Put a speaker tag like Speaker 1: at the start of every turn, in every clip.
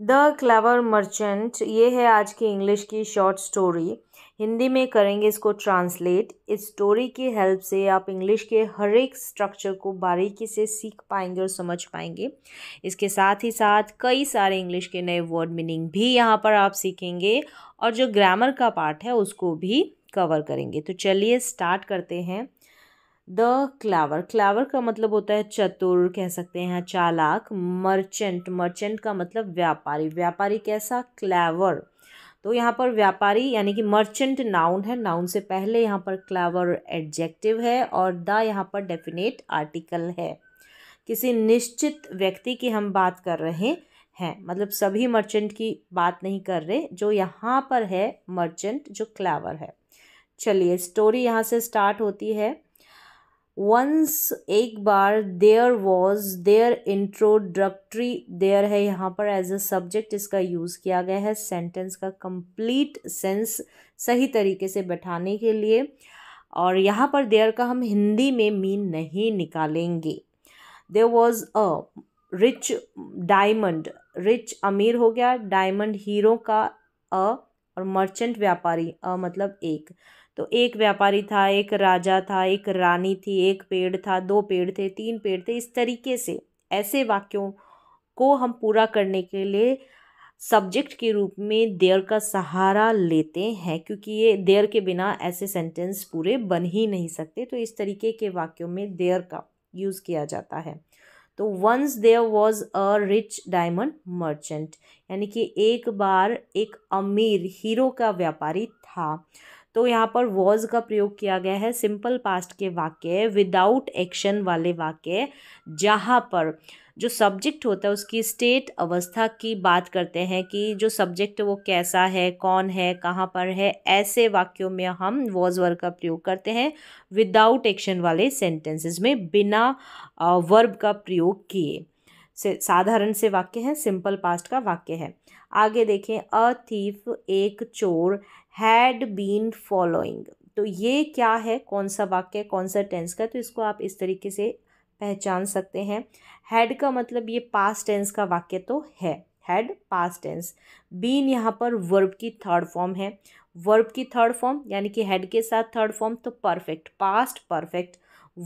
Speaker 1: the clever merchant ये है आज की इंग्लिश की शॉर्ट स्टोरी हिंदी में करेंगे इसको ट्रांसलेट इस स्टोरी की हेल्प से आप इंग्लिश के हर एक स्ट्रक्चर को बारीकी से सीख पाएंगे और समझ पाएंगे इसके साथ ही साथ कई सारे इंग्लिश के नए वर्ड मीनिंग भी यहाँ पर आप सीखेंगे और जो ग्रामर का पार्ट है उसको भी कवर करेंगे तो चलिए स्टार्ट करते हैं द क्लावर क्लावर का मतलब होता है चतुर कह सकते हैं चालाक मर्चेंट मर्चेंट का मतलब व्यापारी व्यापारी कैसा क्लावर तो यहाँ पर व्यापारी यानी कि मर्चेंट नाउन है नाउन से पहले यहाँ पर क्लावर एडजेक्टिव है और द यहाँ पर डेफिनेट आर्टिकल है किसी निश्चित व्यक्ति की हम बात कर रहे हैं मतलब सभी मर्चेंट की बात नहीं कर रहे जो यहाँ पर है मर्चेंट जो क्लावर है चलिए स्टोरी यहाँ से स्टार्ट होती है वंस एक बार there was there introductory there है यहाँ पर एज अ सब्जेक्ट इसका यूज़ किया गया है सेंटेंस का कंप्लीट सेंस सही तरीके से बैठाने के लिए और यहाँ पर देयर का हम हिंदी में मीन नहीं निकालेंगे there was a rich diamond rich अमीर हो गया डायमंड हीरो का अ और मर्चेंट व्यापारी अ मतलब एक तो एक व्यापारी था एक राजा था एक रानी थी एक पेड़ था दो पेड़ थे तीन पेड़ थे इस तरीके से ऐसे वाक्यों को हम पूरा करने के लिए सब्जेक्ट के रूप में देर का सहारा लेते हैं क्योंकि ये देयर के बिना ऐसे सेंटेंस पूरे बन ही नहीं सकते तो इस तरीके के वाक्यों में देर का यूज़ किया जाता है तो once there was a rich diamond merchant यानी कि एक बार एक अमीर हीरो का व्यापारी था तो यहाँ पर वॉज का प्रयोग किया गया है सिंपल पास्ट के वाक्य विदाउट एक्शन वाले वाक्य जहाँ पर जो सब्जेक्ट होता है उसकी स्टेट अवस्था की बात करते हैं कि जो सब्जेक्ट वो कैसा है कौन है कहाँ पर है ऐसे वाक्यों में हम वॉज वर्ग का प्रयोग करते हैं विदाउट एक्शन वाले सेंटेंसेस में बिना वर्ब का प्रयोग किए से साधारण से वाक्य है सिंपल पास्ट का वाक्य है आगे देखें अ थीफ एक चोर हैड बीन फॉलोइंग तो ये क्या है कौन सा वाक्य कौन सा टेंस का तो इसको आप इस तरीके से पहचान सकते हैं हैड का मतलब ये पास्ट टेंस का वाक्य तो है हैड पास्ट टेंस बीन यहाँ पर वर्ब की थर्ड फॉर्म है वर्ब की थर्ड फॉर्म यानी कि हेड के साथ थर्ड फॉर्म तो परफेक्ट पास्ट परफेक्ट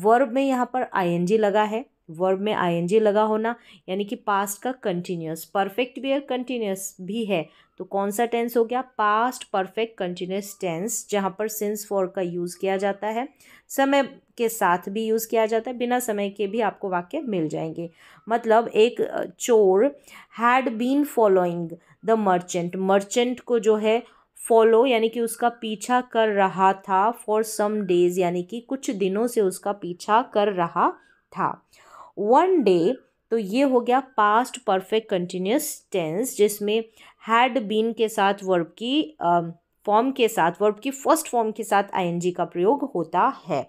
Speaker 1: वर्ब में यहाँ पर आईएनजी लगा है वर्ब में आईएनजी लगा होना यानी कि पास्ट का कंटिन्यूस परफेक्ट भी है कंटिन्यूस भी है तो कौन सा टेंस हो गया पास्ट परफेक्ट कंटिन्यूस टेंस जहाँ पर सिंस फॉर का यूज़ किया जाता है समय के साथ भी यूज़ किया जाता है बिना समय के भी आपको वाक्य मिल जाएंगे मतलब एक चोर had been following the merchant merchant को जो है फॉलो यानी कि उसका पीछा कर रहा था फॉर सम डेज यानी कि कुछ दिनों से उसका पीछा कर रहा था वन डे तो ये हो गया पास्ट परफेक्ट कंटिन्यूस टेंस जिसमें हैड बीन के साथ वर्ब की फॉर्म uh, के साथ वर्ब की फर्स्ट फॉर्म के साथ आईएनजी का प्रयोग होता है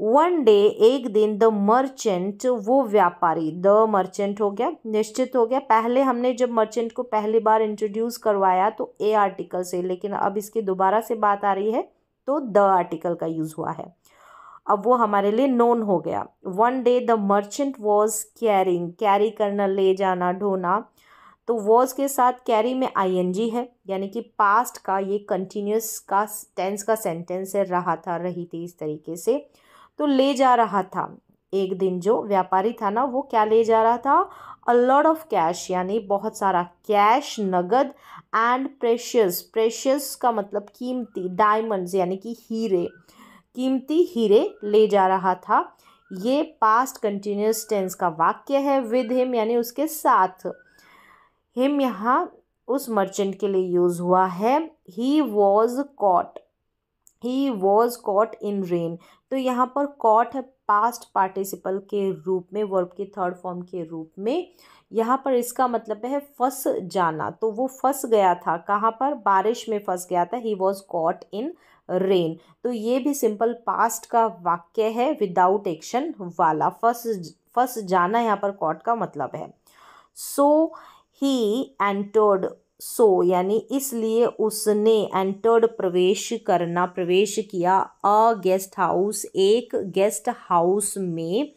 Speaker 1: वन डे एक दिन द मर्चेंट वो व्यापारी द मर्चेंट हो गया निश्चित हो गया पहले हमने जब मर्चेंट को पहली बार इंट्रोड्यूस करवाया तो ए आर्टिकल से लेकिन अब इसकी दोबारा से बात आ रही है तो द आर्टिकल का यूज़ हुआ है अब वो हमारे लिए नोन हो गया one day the merchant was carrying carry करना ले जाना ढोना तो वॉज के साथ कैरी में आईएनजी है यानी कि पास्ट का ये कंटिन्यूस का टेंस का सेंटेंस है रहा था रही थी इस तरीके से तो ले जा रहा था एक दिन जो व्यापारी था ना वो क्या ले जा रहा था अ लॉट ऑफ कैश यानी बहुत सारा कैश नगद एंड प्रेशियस प्रेशियस का मतलब कीमती डायमंड्स यानी कि हीरे कीमती हीरे ले जा रहा था ये पास्ट कंटिन्यूस टेंस का वाक्य है विद हिम यानी उसके साथ हिम यहाँ उस मर्चेंट के लिए यूज़ हुआ है he was caught he was caught in rain तो यहाँ पर कॉट है पास्ट पार्टिसिपल के रूप में वर्ब के थर्ड फॉर्म के रूप में यहाँ पर इसका मतलब है फंस जाना तो वो फंस गया था कहाँ पर बारिश में फंस गया था he was caught in rain तो ये भी सिंपल पास्ट का वाक्य है विदाउट एक्शन वाला फर्स्ट फर्स्ट जाना यहाँ पर कॉट का मतलब है सो ही एंटर्ड सो यानी इसलिए उसने एंटर्ड प्रवेश करना प्रवेश किया अ गेस्ट हाउस एक गेस्ट हाउस में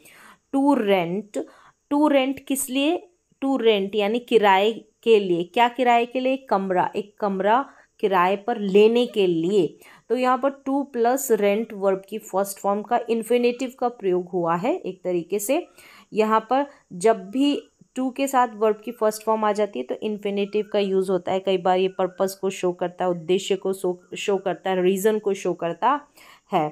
Speaker 1: टू रेंट टू रेंट किस लिए टू रेंट यानी किराए के लिए क्या किराए के लिए कमरा एक कमरा किराए पर लेने के लिए तो यहाँ पर टू प्लस रेंट वर्ब की फर्स्ट फॉर्म का इन्फिनेटिव का प्रयोग हुआ है एक तरीके से यहाँ पर जब भी टू के साथ वर्ब की फर्स्ट फॉर्म आ जाती है तो इन्फिनेटिव का यूज़ होता है कई बार ये पर्पस को शो करता है उद्देश्य को शो शो करता है रीज़न को शो करता है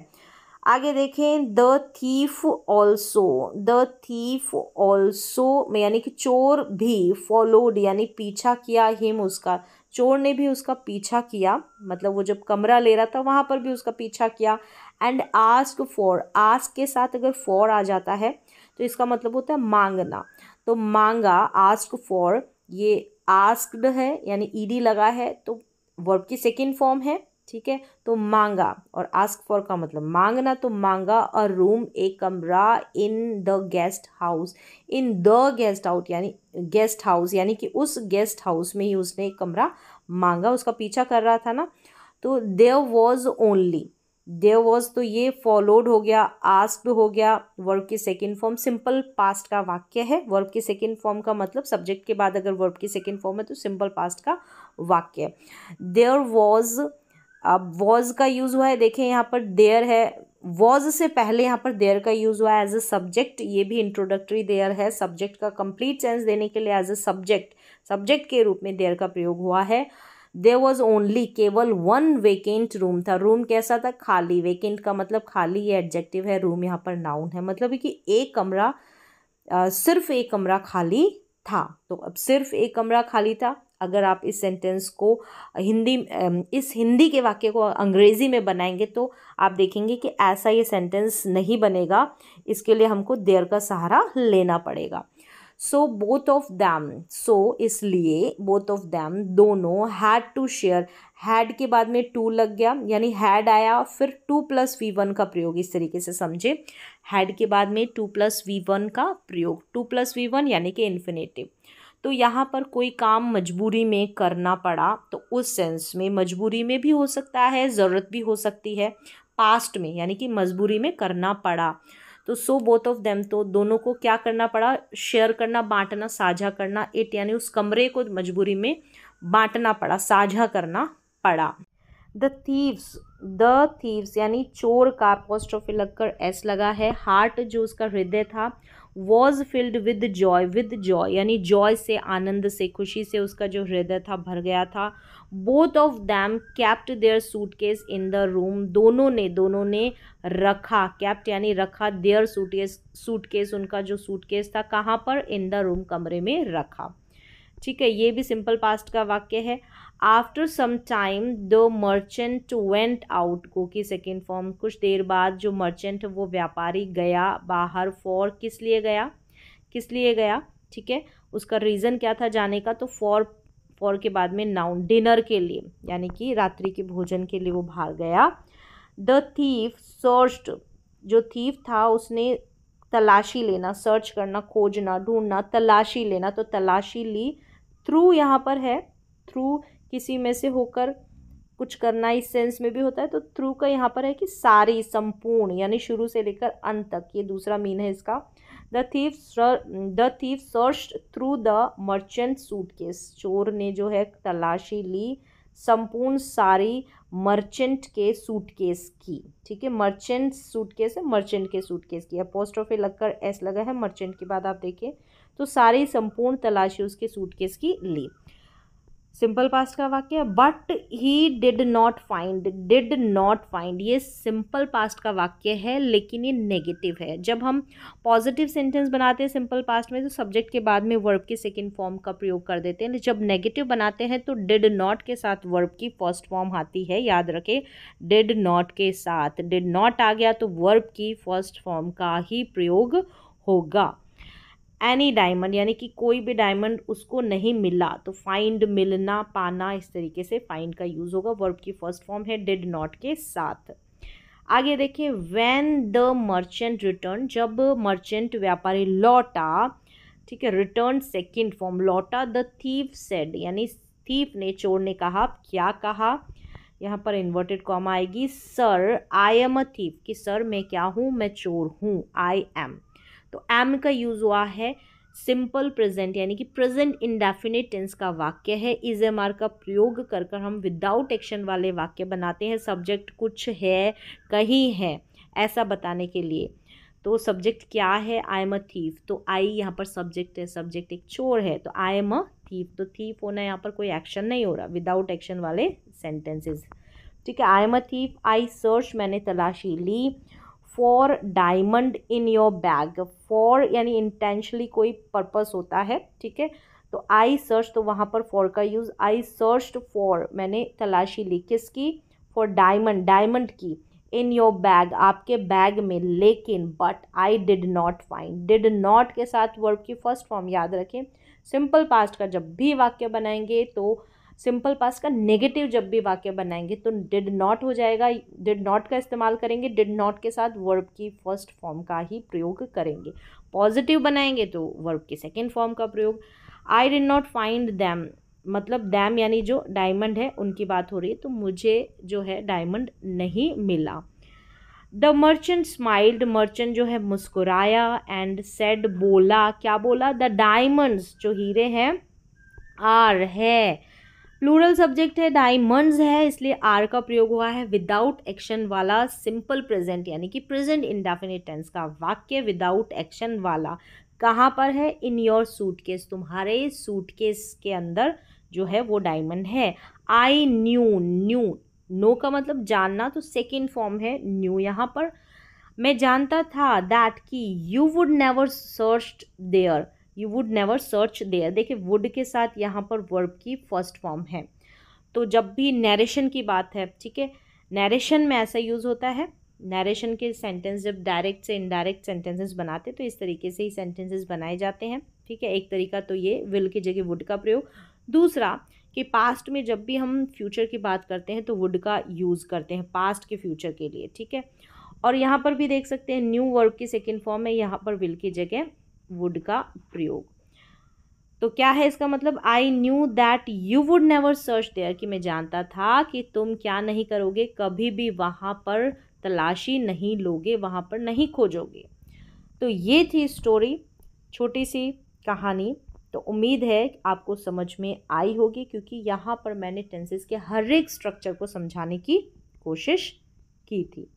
Speaker 1: आगे देखें the thief also the thief also में यानी कि चोर भी फॉलोड यानी पीछा किया हिम उसका चोर ने भी उसका पीछा किया मतलब वो जब कमरा ले रहा था वहाँ पर भी उसका पीछा किया एंड आस्क फॉर आस्क के साथ अगर फॉर आ जाता है तो इसका मतलब होता है मांगना तो मांगा आस्क फॉर ये आस्कड है यानी ईडी लगा है तो वर्ब की सेकेंड फॉर्म है ठीक है तो मांगा और आस्क फॉर का मतलब मांगना तो मांगा अ रूम एक कमरा in the guest house in the guest out यानी गेस्ट हाउस यानी कि उस गेस्ट हाउस में ही उसने एक कमरा मांगा उसका पीछा कर रहा था ना तो there was only there was तो ये फॉलोड हो गया आस्क्ड हो गया वर्ब की सेकेंड फॉर्म सिंपल पास्ट का वाक्य है वर्ब की सेकेंड फॉर्म का मतलब सब्जेक्ट के बाद अगर वर्ब की सेकेंड फॉर्म है तो सिंपल पास्ट का वाक्य है वॉज अब वॉज का यूज़ हुआ है देखें यहाँ पर देयर है वॉज से पहले यहाँ पर देयर का यूज़ हुआ है एज अ सब्जेक्ट ये भी इंट्रोडक्टरी देयर है सब्जेक्ट का कंप्लीट सेंस देने के लिए एज अ सब्जेक्ट सब्जेक्ट के रूप में देयर का प्रयोग हुआ है देर वॉज ओनली केवल वन वेकेंट रूम था रूम कैसा था खाली वेकेंट का मतलब खाली ये एडजेक्टिव है रूम यहाँ पर नाउन है मतलब कि एक कमरा आ, सिर्फ एक कमरा खाली था तो अब सिर्फ एक कमरा खाली था अगर आप इस सेंटेंस को हिंदी इस हिंदी के वाक्य को अंग्रेज़ी में बनाएंगे तो आप देखेंगे कि ऐसा ये सेंटेंस नहीं बनेगा इसके लिए हमको देर का सहारा लेना पड़ेगा so both of them so इसलिए बोथ ऑफ दैम दोनों हैड टू शेयर हैड के बाद में टू लग गया यानी हैड आया फिर टू प्लस वी वन का प्रयोग इस तरीके से समझे हैड के बाद में टू प्लस वी वन का प्रयोग टू प्लस वी वन यानी कि इन्फिनेटिव तो यहाँ पर कोई काम मजबूरी में करना पड़ा तो उस सेंस में मजबूरी में भी हो सकता है ज़रूरत भी हो सकती है पास्ट में यानी कि मजबूरी में करना पड़ा तो सो बोथ ऑफ देम तो दोनों को क्या करना पड़ा शेयर करना बांटना साझा करना इट यानी उस कमरे को मजबूरी में बांटना पड़ा साझा करना पड़ा द थीव्स द थीव्स यानी चोर का ऑफ लगकर एस लगा है हार्ट जो उसका हृदय था was filled with joy with joy यानी जॉय से आनंद से खुशी से उसका जो हृदय था भर गया था both of them kept their suitcase in the room दोनों ने दोनों ने रखा कैप्ट यानी रखा देयर सूटकेस सूटकेस उनका जो सूटकेस था कहाँ पर इन द रूम कमरे में रखा ठीक है ये भी सिंपल पास्ट का वाक्य है after some time the merchant went out go की सेकेंड फॉर्म कुछ देर बाद जो मर्चेंट वो व्यापारी गया बाहर फॉर किस लिए गया किस लिए गया ठीक है उसका रीज़न क्या था जाने का तो फॉर फॉर के बाद में नाउन डिनर के लिए यानी कि रात्रि के भोजन के लिए वो बाहर गया द थीफ सर्च्ड जो थीफ था उसने तलाशी लेना सर्च करना खोजना ढूंढना तलाशी लेना तो तलाशी ली थ्रू यहाँ पर है थ्रू किसी में से होकर कुछ करना इस सेंस में भी होता है तो थ्रू का यहाँ पर है कि सारी संपूर्ण यानी शुरू से लेकर अंत तक ये दूसरा मीन है इसका the thief the thief search through the merchant suitcase चोर ने जो है तलाशी ली संपूर्ण सारी मर्चेंट के सूटकेस की ठीक है मर्चेंट सूटकेस है मर्चेंट के सूटकेस की अपोस्ट्रोफे लगकर एस लगा है मर्चेंट के बाद आप देखें तो सारी संपूर्ण तलाशी उसके सूटकेस की ली सिंपल पास्ट का वाक्य but he did not find did not find ये सिंपल पास्ट का वाक्य है लेकिन ये नेगेटिव है जब हम पॉजिटिव सेंटेंस बनाते हैं सिंपल पास्ट में तो सब्जेक्ट के बाद में वर्ब के सेकेंड फॉर्म का प्रयोग कर देते हैं जब नेगेटिव बनाते हैं तो डिड नॉट के साथ वर्ब की फर्स्ट फॉर्म आती है याद रखें डिड नॉट के साथ डिड नॉट आ गया तो वर्ब की फर्स्ट फॉर्म का ही प्रयोग होगा एनी डायमंड यानी कि कोई भी डायमंड उसको नहीं मिला तो फाइंड मिलना पाना इस तरीके से फाइंड का यूज़ होगा वर्ब की फर्स्ट फॉर्म है डिड नॉट के साथ आगे देखिए व्हेन द मर्चेंट रिटर्न जब मर्चेंट व्यापारी लौटा ठीक है रिटर्न सेकंड फॉर्म लौटा द थीफ सेड यानी थीफ ने चोर ने कहा क्या कहा यहाँ पर इन्वर्टेड कॉम आएगी sir I am a thief कि सर मैं क्या हूँ मैं चोर हूँ आई एम तो एम का यूज़ हुआ है सिंपल प्रेजेंट यानी कि प्रेजेंट इंडेफिनेट टेंस का वाक्य है इज एम आर का प्रयोग कर कर हम विदाउट एक्शन वाले वाक्य बनाते हैं सब्जेक्ट कुछ है कहीं है ऐसा बताने के लिए तो सब्जेक्ट क्या है आई एम अ थीफ तो आई यहाँ पर सब्जेक्ट है सब्जेक्ट एक चोर है तो आई एम अ थीफ तो थीफ होना यहाँ पर कोई एक्शन नहीं हो रहा विदाउट एक्शन वाले सेंटेंसेज ठीक है I am a thief I search मैंने तलाशी ली for diamond in your bag for यानी इंटेंशली कोई पर्पज होता है ठीक है तो आई सर्च तो वहाँ पर फॉर का यूज़ आई सर्च फॉर मैंने तलाशी ली किसकी फॉर डायमंड डायमंड की इन योर बैग आपके बैग में लेकिन but I did not find did not के साथ वर्ब की फर्स्ट फॉर्म याद रखें सिंपल पास्ट का जब भी वाक्य बनाएंगे तो सिंपल पास का नेगेटिव जब भी वाक्य बनाएंगे तो डिड नॉट हो जाएगा डिड नॉट का इस्तेमाल करेंगे डिड नॉट के साथ वर्ब की फर्स्ट फॉर्म का ही प्रयोग करेंगे पॉजिटिव बनाएंगे तो वर्ब की सेकेंड फॉर्म का प्रयोग I did not find them मतलब डैम यानी जो डायमंड है उनकी बात हो रही है तो मुझे जो है डायमंड नहीं मिला द मर्चेंट स्माइल्ड मर्चेंट जो है मुस्कुराया एंड सेड बोला क्या बोला द डायमंड्स जो हीरे हैं आर है प्लूरल सब्जेक्ट है डायमंड्स है इसलिए आर का प्रयोग हुआ है विदाउट एक्शन वाला सिंपल प्रेजेंट यानी कि प्रेजेंट इंडेफिनेट टेंस का वाक्य विदाउट एक्शन वाला कहाँ पर है इन योर सूटकेस तुम्हारे सूटकेस के अंदर जो है वो डायमंड है आई न्यू न्यू नो का मतलब जानना तो सेकेंड फॉर्म है न्यू यहाँ पर मैं जानता था दैट कि you would never search there you would never search there देखिए वुड के साथ यहाँ पर वर्ब की फर्स्ट फॉर्म है तो जब भी नरेशन की बात है ठीक है नरेशन में ऐसा यूज़ होता है नरेशन के सेंटेंस जब डायरेक्ट से इनडायरेक्ट सेंटेंसेस बनाते तो इस तरीके से ही सेंटेंसेस बनाए जाते हैं ठीक है एक तरीका तो ये विल की जगह वुड का प्रयोग दूसरा कि पास्ट में जब भी हम फ्यूचर की बात करते हैं तो वुड का यूज़ करते हैं पास्ट के फ्यूचर के लिए ठीक है और यहाँ पर भी देख सकते हैं न्यू वर्ब की सेकेंड फॉर्म है यहाँ पर विल की जगह वुड का प्रयोग तो क्या है इसका मतलब I knew that you would never search there कि मैं जानता था कि तुम क्या नहीं करोगे कभी भी वहाँ पर तलाशी नहीं लोगे वहाँ पर नहीं खोजोगे तो ये थी स्टोरी छोटी सी कहानी तो उम्मीद है आपको समझ में आई होगी क्योंकि यहाँ पर मैंने टेंसेस के हर एक स्ट्रक्चर को समझाने की कोशिश की थी